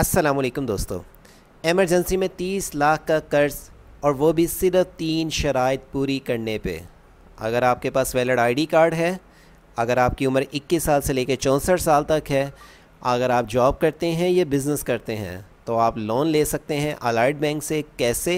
असलम दोस्तों एमरजेंसी में 30 लाख का कर्ज और वो भी सिर्फ तीन शराइ पूरी करने पे अगर आपके पास वैलिड आईडी कार्ड है अगर आपकी उम्र 21 साल से लेकर चौंसठ साल तक है अगर आप जॉब करते हैं या बिज़नेस करते हैं तो आप लोन ले सकते हैं अलाइड बैंक से कैसे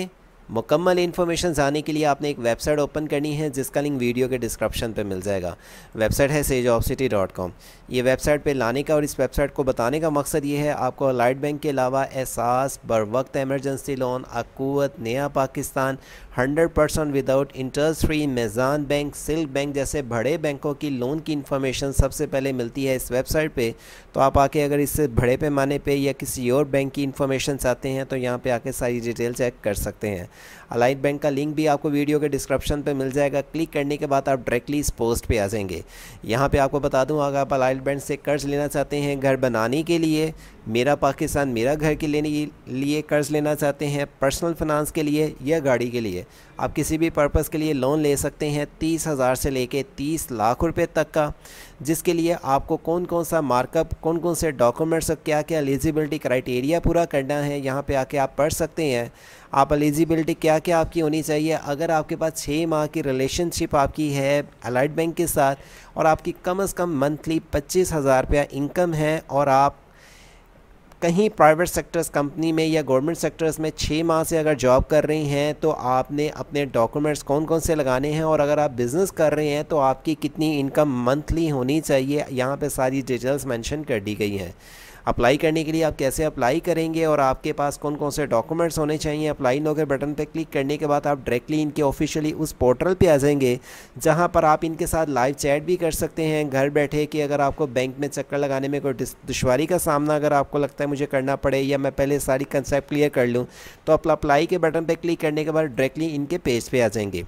मुकम्मल इन्फॉर्मेशन आने के लिए आपने एक वेबसाइट ओपन करनी है जिसका लिंक वीडियो के डिस्क्रिप्शन पर मिल जाएगा वेबसाइट है sage of city dot com ये वेबसाइट पर लाने का और इस वेबसाइट को बताने का मकसद ये है आपको लाइट बैंक के अलावा एहसास बर वक्त एमरजेंसी लोन अकूत नया Pakistan hundred percent without interest free Meezan bank silk bank जैसे बड़े बैंकों की लोन की इन्फॉर्मेशन सबसे पहले मिलती है इस वेबसाइट पर तो आप आके अगर इससे बड़े पैमाने पर या किसी और बैंक की इन्फॉर्मेशन चाहते हैं तो यहाँ पर आके सारी डिटेल चेक कर सकते हैं अलाइन बैंक का लिंक भी आपको वीडियो के डिस्क्रिप्शन पर मिल जाएगा क्लिक करने के बाद आप डायरेक्टली इस पोस्ट पर आ जाएंगे यहाँ पे आपको बता दूँ अगर आप अलाइन बैंक से कर्ज़ लेना चाहते हैं घर बनाने के लिए मेरा पाकिस्तान मेरा घर के लेने के लिए कर्ज़ लेना चाहते हैं पर्सनल फाइनेंस के लिए या गाड़ी के लिए आप किसी भी पर्पज़ के लिए लोन ले सकते हैं तीस हज़ार से लेके तीस लाख रुपए तक का जिसके लिए आपको कौन कौन सा मार्कअप कौन कौन से डॉक्यूमेंट्स और क्या क्या एलिजिबिलिटी क्राइटेरिया पूरा करना है यहाँ पे आके आप पढ़ सकते हैं आप एलिजिबिलिटी क्या क्या आपकी होनी चाहिए अगर आपके पास छः माह की रिलेशनशिप आपकी है अलाइड बैंक के साथ और आपकी कम अज़ कम मंथली पच्चीस हज़ार रुपया इनकम है और आप कहीं प्राइवेट सेक्टर्स कंपनी में या गवर्नमेंट सेक्टर्स में छः माह से अगर जॉब कर रही हैं तो आपने अपने डॉक्यूमेंट्स कौन कौन से लगाने हैं और अगर आप बिज़नेस कर रहे हैं तो आपकी कितनी इनकम मंथली होनी चाहिए यहाँ पे सारी डिटेल्स मेंशन कर दी गई हैं अप्लाई करने के लिए आप कैसे अप्लाई करेंगे और आपके पास कौन कौन से डॉक्यूमेंट्स होने चाहिए अप्लाई नो के बटन पर क्लिक करने के बाद आप डायरेक्टली इनके ऑफिशियली उस पोर्टल पर आ जाएंगे जहाँ पर आप इनके साथ लाइव चैट भी कर सकते हैं घर बैठे कि अगर आपको बैंक में चक्कर लगाने में कोई दुशारी का सामना अगर आपको लगता है मुझे करना पड़े या मैं पहले सारी कंसेप्ट क्लियर कर लूँ तो आप अप्लाई के बटन पर क्लिक करने के बाद डायरेक्टली इनके पेज पर आ जाएंगे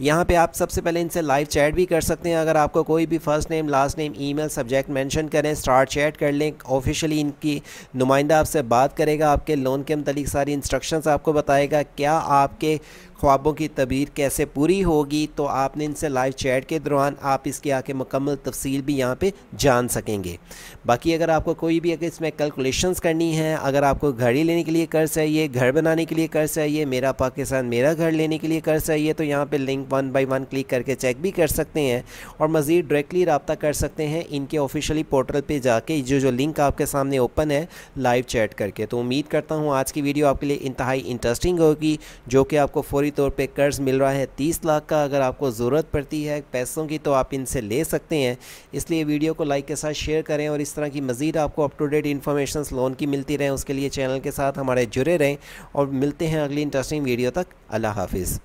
यहाँ पे आप सबसे पहले इनसे लाइव चैट भी कर सकते हैं अगर आपको कोई भी first name last name email subject mention करें स्टार्ट चैट कर लें ऑफिशियली इनकी नुमाइंदा आपसे बात करेगा आपके लोन के मतलब सारी इंस्ट्रक्शंस आपको बताएगा क्या आपके ख्वाबों की तबीर कैसे पूरी होगी तो आपने इनसे लाइव चैट के दौरान आप इसके आके मुकम्मल तफसील भी यहाँ पे जान सकेंगे बाकी अगर आपको कोई भी अगर इसमें कैलकुलेशंस करनी है अगर आपको घड़ी लेने के लिए कर्ज चाहिए घर बनाने के लिए कर्ज चाहिए मेरा पाकिस्तान मेरा घर लेने के लिए कर्ज चाहिए तो यहाँ पर link one by one click करके चेक भी कर सकते हैं और मज़ीद डायरेक्टली रबता कर सकते हैं इनके ऑफिशियली पोर्टल पर जाके जो जो लिंक आपके सामने ओपन है लाइव चैट करके तो उम्मीद करता हूँ आज की वीडियो आपके लिए इंतहाई इंटरेस्टिंग होगी जो कि आपको फौरी तौर पर कर्ज़ मिल रहा है तीस लाख का अगर आपको ज़रूरत पड़ती है पैसों की तो आप इनसे ले सकते हैं इसलिए वीडियो को लाइक के साथ शेयर करें और इस तरह की मज़ीद आपको up to date information loan की मिलती रहें उसके लिए चैनल के साथ हमारे जुड़े रहें और मिलते हैं अगली इंटरेस्टिंग वीडियो तक अल्लाह हाफिज़